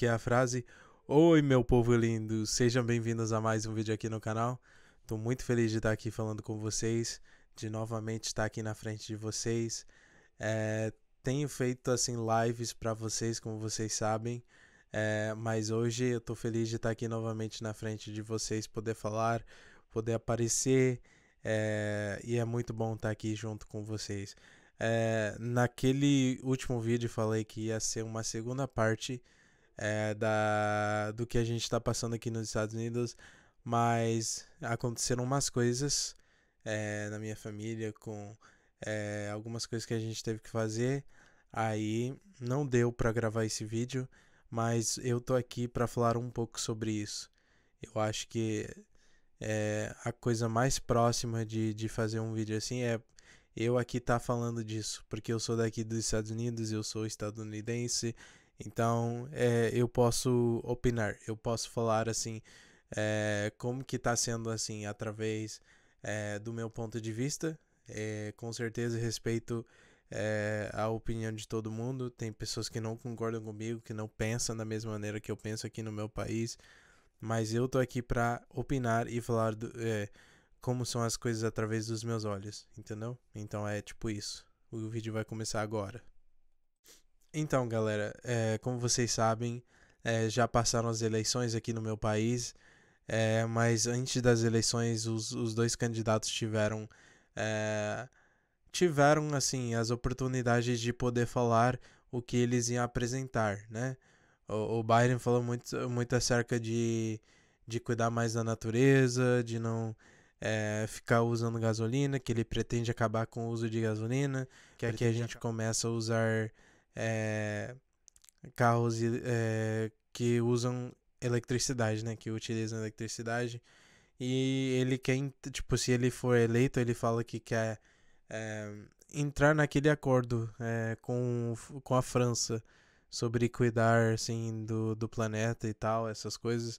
que é a frase Oi meu povo lindo, sejam bem-vindos a mais um vídeo aqui no canal. Estou muito feliz de estar aqui falando com vocês, de novamente estar aqui na frente de vocês. É, tenho feito assim lives para vocês, como vocês sabem, é, mas hoje eu estou feliz de estar aqui novamente na frente de vocês, poder falar, poder aparecer. É, e é muito bom estar aqui junto com vocês. É, naquele último vídeo falei que ia ser uma segunda parte é, da, do que a gente está passando aqui nos Estados Unidos, mas aconteceram umas coisas é, na minha família com é, algumas coisas que a gente teve que fazer. Aí não deu para gravar esse vídeo, mas eu tô aqui para falar um pouco sobre isso. Eu acho que é, a coisa mais próxima de, de fazer um vídeo assim é eu aqui tá falando disso, porque eu sou daqui dos Estados Unidos, eu sou estadunidense, então é, eu posso opinar, eu posso falar assim é, como que está sendo assim através é, do meu ponto de vista. com certeza respeito a opinião de todo mundo. Tem pessoas que não concordam comigo, que não pensam da mesma maneira que eu penso aqui no meu país, mas eu tô aqui para opinar e falar do, como são as coisas através dos meus olhos, entendeu? Então é tipo isso. O vídeo vai começar agora. Então, galera, é, como vocês sabem, é, já passaram as eleições aqui no meu país, é, mas antes das eleições, os, os dois candidatos tiveram. tiveram, assim, as oportunidades de poder falar o que eles iam apresentar, né? O, o Biden falou muito, muito acerca de, de cuidar mais da natureza, de não. É, ficar usando gasolina, que ele pretende acabar com o uso de gasolina, que aqui a gente começa a usar é, carros é, que usam eletricidade, né? Que utilizam eletricidade. E ele quer, tipo, se ele for eleito, ele fala que quer é, entrar naquele acordo é, com, com a França sobre cuidar, assim, do, do planeta e tal, essas coisas.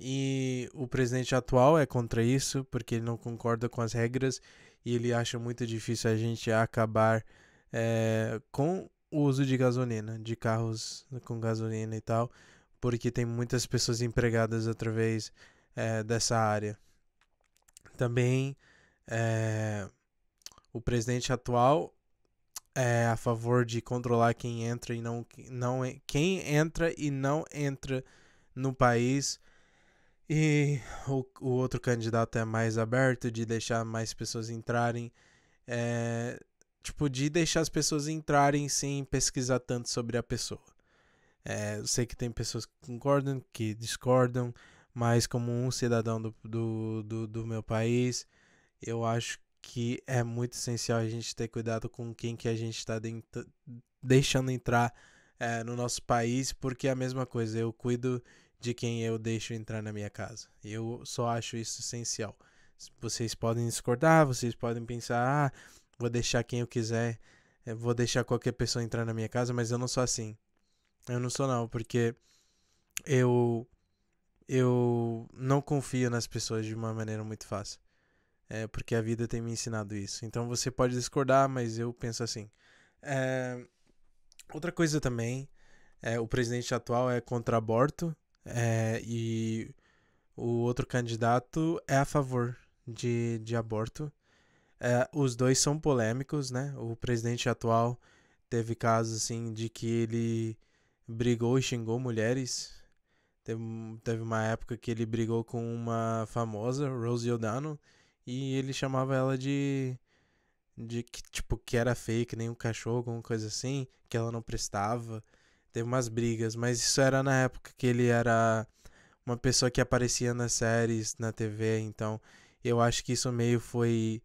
E o presidente atual é contra isso, porque ele não concorda com as regras e ele acha muito difícil a gente acabar é, com o uso de gasolina, de carros com gasolina e tal, porque tem muitas pessoas empregadas através é, dessa área. Também é, o presidente atual é a favor de controlar quem entra e não, não quem entra e não entra no país. E o, o outro candidato é mais aberto de deixar mais pessoas entrarem. É, Tipo, de deixar as pessoas entrarem sem pesquisar tanto sobre a pessoa. É, eu sei que tem pessoas que concordam, que discordam, mas como um cidadão do, do, do, do meu país, eu acho que é muito essencial a gente ter cuidado com quem que a gente está deixando entrar é, no nosso país, porque é a mesma coisa, eu cuido de quem eu deixo entrar na minha casa. Eu só acho isso essencial. Vocês podem discordar, vocês podem pensar, ah, vou deixar quem eu quiser, eh, vou deixar qualquer pessoa entrar na minha casa, mas eu não sou assim. Eu não sou não, porque eu eu não confio nas pessoas de uma maneira muito fácil. É porque a vida tem me ensinado isso. Então você pode discordar, mas eu penso assim. É, outra coisa também, é, o presidente atual é contra aborto é, e o outro candidato é a favor de, de aborto. É, os dois são polêmicos, né? O presidente atual teve casos assim de que ele brigou e xingou mulheres. Teve, teve uma época que ele brigou com uma famosa, Rose O'Donnell, e ele chamava ela de de que tipo que era fake, nem um cachorro, alguma coisa assim, que ela não prestava. Teve umas brigas, mas isso era na época que ele era uma pessoa que aparecia nas séries, na TV, então eu acho que isso meio foi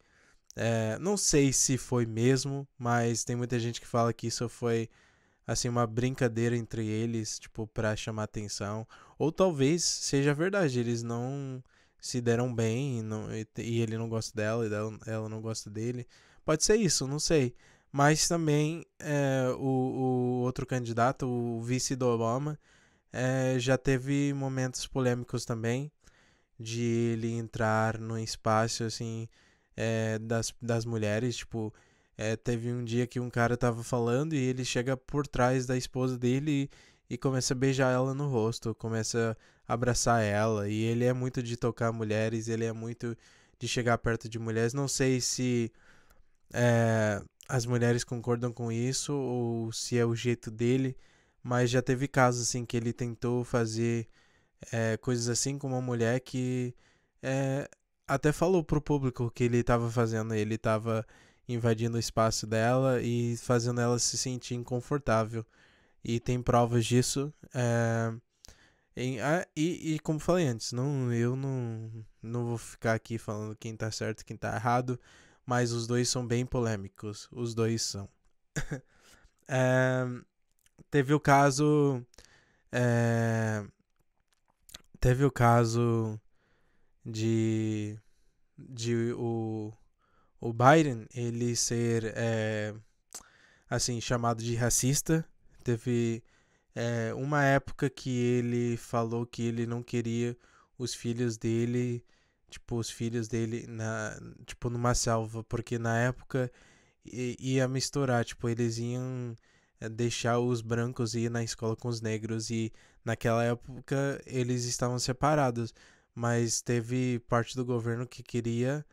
é, não sei se foi mesmo, mas tem muita gente que fala que isso foi assim uma brincadeira entre eles, tipo, para chamar atenção, ou talvez seja verdade, eles não se deram bem e, não, e, e ele não gosta dela e dela, ela não gosta dele. Pode ser isso, não sei. Mas também é, o, o, outro candidato, o vice do Obama, é, já teve momentos polêmicos também de ele entrar no espaço assim é, das, das mulheres, tipo, é, teve um dia que um cara tava falando e ele chega por trás da esposa dele e, e, começa a beijar ela no rosto, começa a abraçar ela. E ele é muito de tocar mulheres, ele é muito de chegar perto de mulheres. Não sei se é, as mulheres concordam com isso ou se é o jeito dele, mas já teve casos assim que ele tentou fazer é, coisas assim com uma mulher que. É, até falou pro público que ele tava fazendo, ele tava invadindo o espaço dela e fazendo ela se sentir inconfortável. E tem provas disso. É... Eh, e, ah, e, e, como falei antes, não, eu não, não vou ficar aqui falando quem tá certo e quem tá errado, mas os dois são bem polêmicos. Os dois são. é... Teve o caso. É... Teve o caso de, de o, o Biden ele ser é, assim chamado de racista. Teve é, uma época que ele falou que ele não queria os filhos dele, tipo os filhos dele na tipo numa selva, porque na época ia misturar, tipo eles iam é, deixar os brancos ir na escola com os negros e naquela época eles estavam separados mas teve parte do governo que queria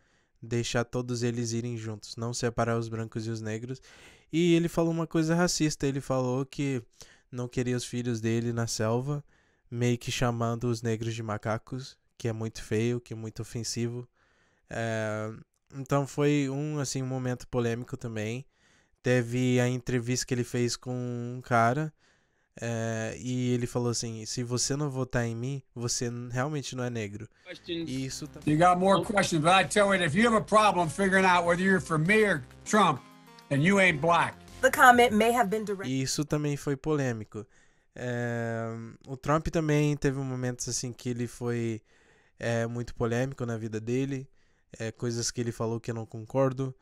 deixar todos eles irem juntos, não separar os brancos e os negros. E ele falou uma coisa racista, ele falou que não queria os filhos dele na selva, meio que chamando os negros de macacos, que é muito feio, que é muito ofensivo. É... Então foi um assim um momento polêmico também. Teve a entrevista que ele fez com um cara é, e ele falou assim: se você não votar em mim, você realmente não é negro. E isso tá You got more questions, but I tell you, if you have a problem figuring out whether you're for me or Trump, then you ain't black. The comment may have been direct... E isso também foi polêmico. É, o Trump também teve momentos assim que ele foi é, muito polêmico na vida dele, é, coisas que ele falou que eu não concordo.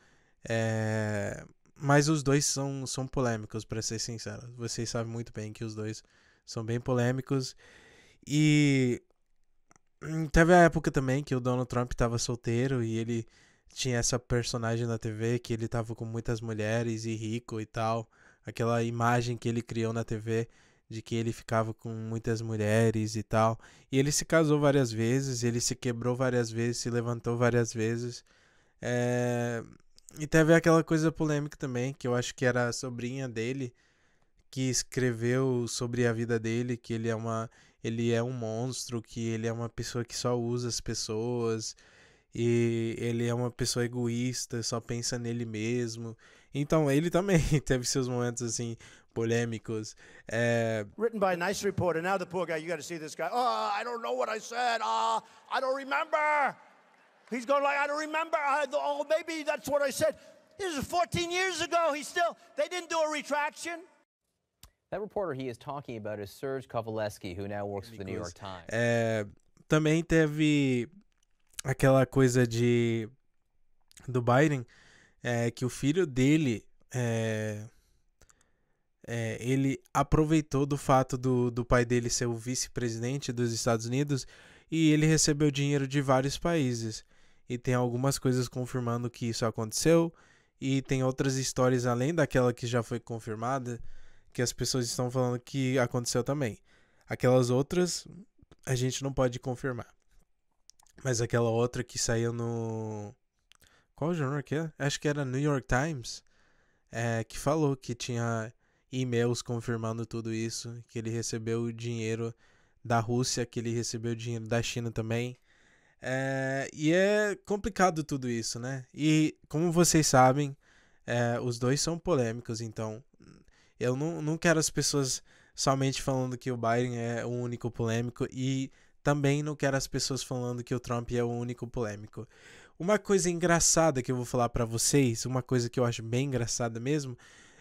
É, mas os dois são, são polêmicos, para ser sincero. Vocês sabem muito bem que os dois são bem polêmicos. E teve a época também que o Donald Trump estava solteiro e ele tinha essa personagem na TV que ele estava com muitas mulheres e rico e tal. Aquela imagem que ele criou na TV de que ele ficava com muitas mulheres e tal. E ele se casou várias vezes, ele se quebrou várias vezes, se levantou várias vezes. É... E teve aquela coisa polêmica também, que eu acho que era a sobrinha dele que escreveu sobre a vida dele, que ele é uma ele é um monstro, que ele é uma pessoa que só usa as pessoas e ele é uma pessoa egoísta, só pensa nele mesmo. Então ele também teve seus momentos assim polêmicos. É... Written by a nice reporter. Now the poor guy, you got to see this guy. Oh, I don't know what I said. Ah, oh, I don't remember. He's going like, I don't remember. I, oh, maybe that's what I said. This is 14 years ago. He still, they didn't do a retraction. That reporter he is talking about is Serge Kovaleski, who now works for the New York Times. É, também teve aquela coisa de do Biden, é, que o filho dele, é, é, ele aproveitou do fato do, do pai dele ser o vice-presidente dos Estados Unidos e ele recebeu dinheiro de vários países e tem algumas coisas confirmando que isso aconteceu e tem outras histórias além daquela que já foi confirmada que as pessoas estão falando que aconteceu também. Aquelas outras a gente não pode confirmar. Mas aquela outra que saiu no qual jornal que é? Acho que era New York Times, é, que falou que tinha e-mails confirmando tudo isso, que ele recebeu dinheiro da Rússia, que ele recebeu dinheiro da China também é, e é complicado tudo isso, né? E como vocês sabem, é, os dois são polêmicos, então eu não, não quero as pessoas somente falando que o Biden é o único polêmico e também não quero as pessoas falando que o Trump é o único polêmico. Uma coisa engraçada que eu vou falar para vocês, uma coisa que eu acho bem engraçada mesmo,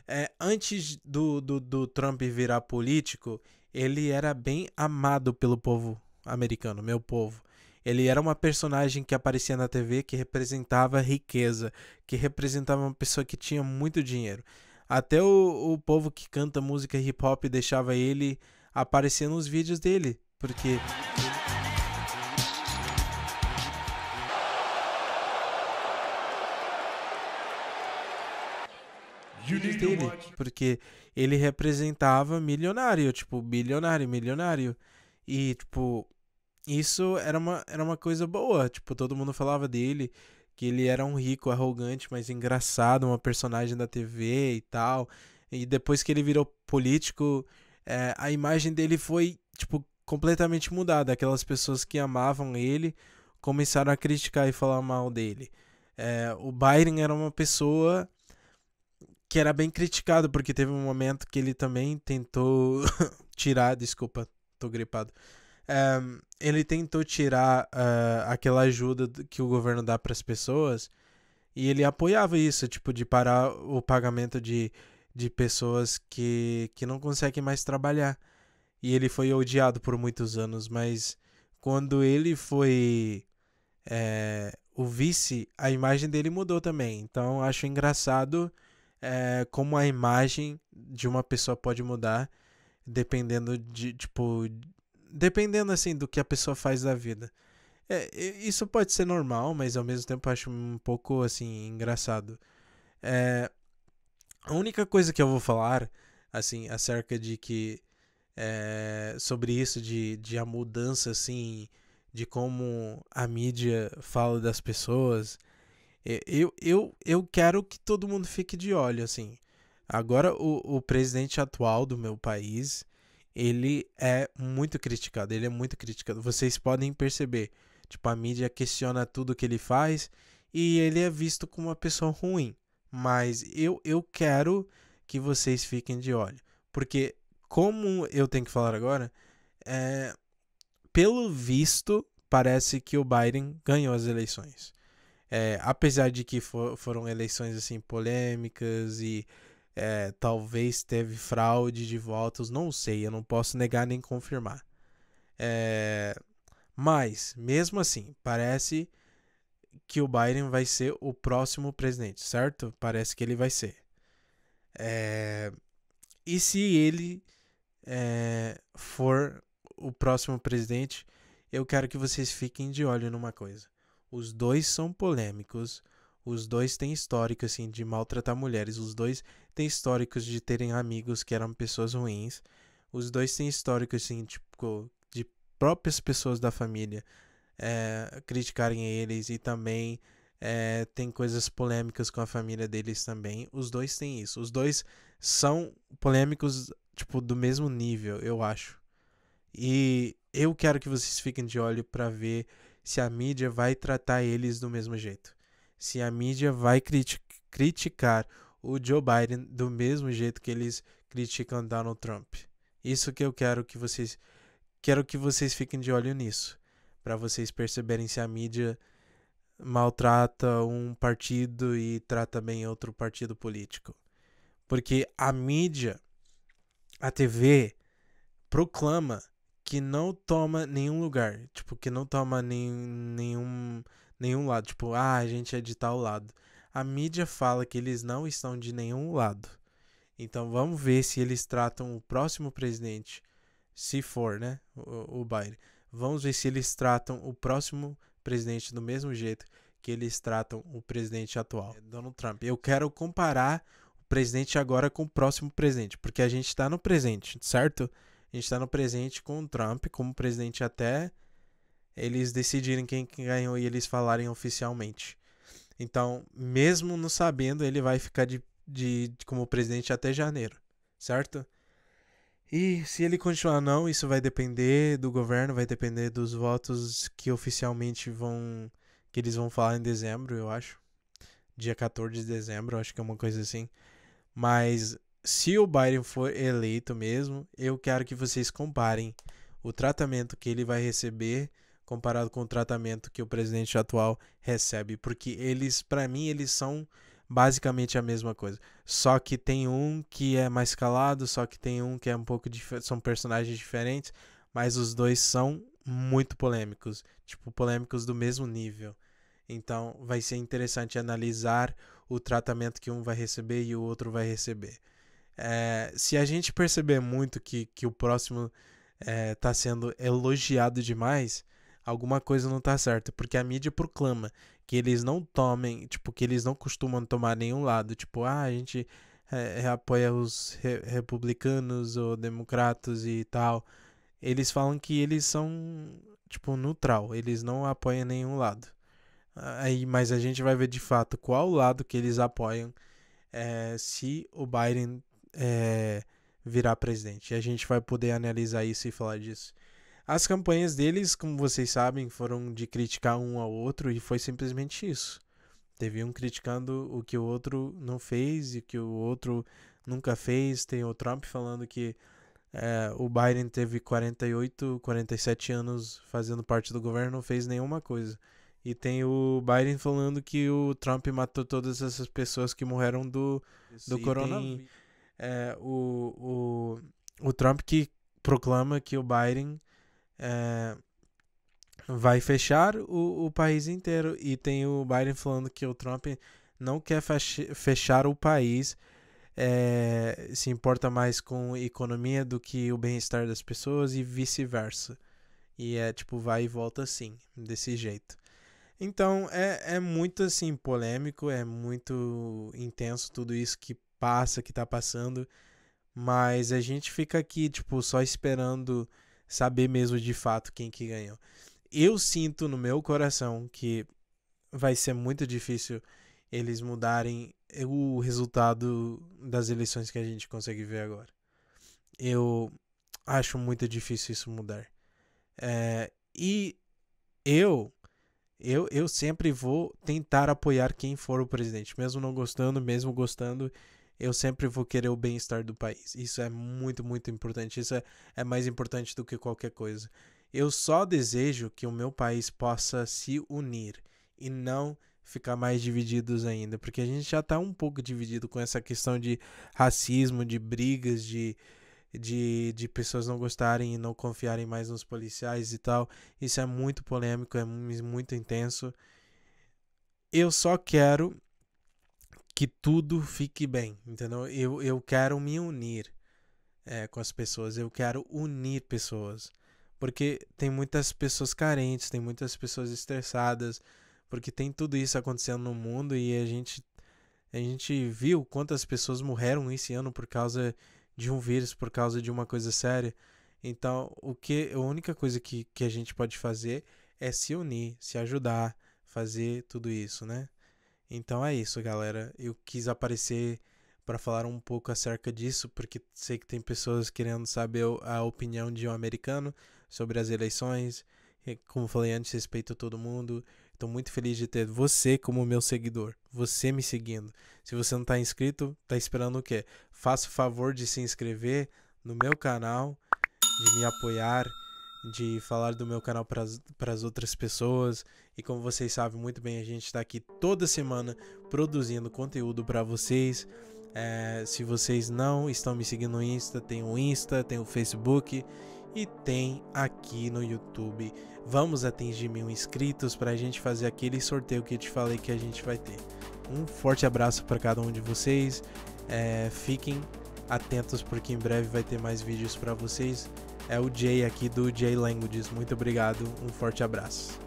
é antes do, do, do Trump virar político, ele era bem amado pelo povo americano, meu povo. Ele era uma personagem que aparecia na TV que representava riqueza, que representava uma pessoa que tinha muito dinheiro. Até o, o povo que canta música hip hop deixava ele aparecer nos vídeos dele, porque. Dele, porque ele representava milionário, tipo, bilionário, milionário. E, tipo, isso era uma, era uma coisa boa. Tipo, todo mundo falava dele, que ele era um rico, arrogante, mas engraçado, uma personagem da TV e tal. E depois que ele virou político, é, a imagem dele foi, tipo, completamente mudada. Aquelas pessoas que amavam ele começaram a criticar e falar mal dele. É, o Byron era uma pessoa que era bem criticado, porque teve um momento que ele também tentou tirar. Desculpa, tô gripado. Um, eh, ele tentou tirar uh, aquela ajuda que o governo dá para as pessoas e ele apoiava isso, tipo, de parar o pagamento de, de pessoas que, que não conseguem mais trabalhar. E ele foi odiado por muitos anos, mas quando ele foi é, o vice, a imagem dele mudou também. Então acho engraçado é, como a imagem de uma pessoa pode mudar dependendo de, tipo, dependendo assim do que a pessoa faz da vida. É, isso pode ser normal, mas ao mesmo tempo acho um pouco assim engraçado. É, a única coisa que eu vou falar assim acerca de que é, sobre isso de, de a mudança assim de como a mídia fala das pessoas eu, eu, eu quero que todo mundo fique de olho assim agora o, o presidente atual do meu país ele é muito criticado, ele é muito criticado. Vocês podem perceber, tipo, a mídia questiona tudo que ele faz e ele é visto como uma pessoa ruim. Mas eu, eu quero que vocês fiquem de olho, porque como eu tenho que falar agora, é, pelo visto parece que o Biden ganhou as eleições. É, apesar de que for, foram eleições assim polêmicas e é, talvez teve fraude de votos, não sei, eu não posso negar nem confirmar. É, mas, mesmo assim, parece que o Biden vai ser o próximo presidente, certo? Parece que ele vai ser. É, e se ele é, for o próximo presidente, eu quero que vocês fiquem de olho numa coisa. Os dois são polêmicos, os dois têm histórico assim de maltratar mulheres, os dois têm históricos de terem amigos que eram pessoas ruins. Os dois têm históricos, assim, tipo, de próprias pessoas da família é, criticarem eles e também é, tem coisas polêmicas com a família deles também. Os dois têm isso. Os dois são polêmicos, tipo, do mesmo nível, eu acho. E eu quero que vocês fiquem de olho para ver se a mídia vai tratar eles do mesmo jeito. Se a mídia vai criticar o Joe Biden do mesmo jeito que eles criticam Donald Trump. Isso que eu quero que vocês quero que vocês fiquem de olho nisso, para vocês perceberem se a mídia maltrata um partido e trata bem outro partido político. Porque a mídia, a TV proclama que não toma nenhum lugar, tipo, que não toma nem, nenhum nenhum lado, tipo, ah, a gente é de tal lado a mídia fala que eles não estão de nenhum lado. Então vamos ver se eles tratam o próximo presidente, se for, né, o, o Biden. Vamos ver se eles tratam o próximo presidente do mesmo jeito que eles tratam o presidente atual, é, Donald Trump. Eu quero comparar o presidente agora com o próximo presidente, porque a gente está no presente, certo? A gente está no presente com o Trump como presidente até eles decidirem quem ganhou e eles falarem oficialmente. Então, mesmo não sabendo, ele vai ficar de, de como presidente até janeiro, certo? E se ele continuar não, isso vai depender do governo, vai depender dos votos que oficialmente vão que eles vão falar em dezembro, eu acho. Dia 14 de dezembro, acho que é uma coisa assim. Mas se o Biden for eleito mesmo, eu quero que vocês comparem o tratamento que ele vai receber comparado com o tratamento que o presidente atual recebe, porque eles, para mim, eles são basicamente a mesma coisa. Só que tem um que é mais calado, só que tem um que é um pouco diferente, são personagens diferentes, mas os dois são muito polêmicos, tipo polêmicos do mesmo nível. Então vai ser interessante analisar o tratamento que um vai receber e o outro vai receber. É, se a gente perceber muito que, que o próximo está eh, é, sendo elogiado demais, alguma coisa não tá certa, porque a mídia proclama que eles não tomem, tipo, que eles não costumam tomar nenhum lado, tipo, ah, a gente é, eh, apoia os re republicanos ou democratas e tal. Eles falam que eles são, tipo, neutral, eles não apoiam nenhum lado. Aí, mas a gente vai ver de fato qual lado que eles apoiam é, se o Biden é, virar presidente. E a gente vai poder analisar isso e falar disso. As campanhas deles, como vocês sabem, foram de criticar um ao outro e foi simplesmente isso. Teve um criticando o que o outro não fez e o que o outro nunca fez. Tem o Trump falando que é, o Biden teve 48, 47 anos fazendo parte do governo, não fez nenhuma coisa. E tem o Biden falando que o Trump matou todas essas pessoas que morreram do, do coronavírus. é, o, o, o Trump que proclama que o Biden é, vai fechar o, o país inteiro. E tem o Biden falando que o Trump não quer fechar o país, é, se importa mais com economia do que o bem-estar das pessoas e vice-versa. E é tipo, vai e volta assim, desse jeito. Então é, é muito assim polêmico, é muito intenso tudo isso que passa, que tá passando. Mas a gente fica aqui, tipo, só esperando saber mesmo de fato quem que ganhou. Eu sinto no meu coração que vai ser muito difícil eles mudarem eh, o resultado das eleições que a gente consegue ver agora. Eu acho muito difícil isso mudar. É, e eu, eu, eu sempre vou tentar apoiar quem for o presidente, mesmo não gostando, mesmo gostando, eu sempre vou querer o bem-estar do país. Isso é muito, muito importante. Isso é, é mais importante do que qualquer coisa. Eu só desejo que o meu país possa se unir e não ficar mais divididos ainda, porque a gente já está um pouco dividido com essa questão de racismo, de brigas, de, de, de pessoas não gostarem e não confiarem mais nos policiais e tal. Isso é muito polêmico, é muito intenso. Eu só quero que tudo fique bem, entendeu? Eu, eu quero me unir é, com as pessoas, eu quero unir pessoas. Porque tem muitas pessoas carentes, tem muitas pessoas estressadas, porque tem tudo isso acontecendo no mundo e a gente, a gente viu quantas pessoas morreram esse ano por causa de um vírus, por causa de uma coisa séria. Então, o que a única coisa que, que a gente pode fazer é se unir, se ajudar, fazer tudo isso, né? Então é isso, galera. Eu quis aparecer para falar um pouco acerca disso, porque sei que tem pessoas querendo saber a opinião de um americano sobre as eleições. Como falei antes, respeito todo mundo. Estou muito feliz de ter você como meu seguidor, você me seguindo. Se você não está inscrito, está esperando o quê? Faça o favor de se inscrever no meu canal, de me apoiar de falar do meu canal para as outras pessoas. E como vocês sabem muito bem, a gente está aqui toda semana produzindo conteúdo para vocês. É, se vocês não estão me seguindo no Insta, tem o Insta, tem o Facebook e tem aqui no YouTube. Vamos atingir mil inscritos para a gente fazer aquele sorteio que eu te falei que a gente vai ter. Um forte abraço para cada um de vocês. É, fiquem atentos porque em breve vai ter mais vídeos para vocês. É o Jay aqui do Jay Languages. Muito obrigado, um forte abraço.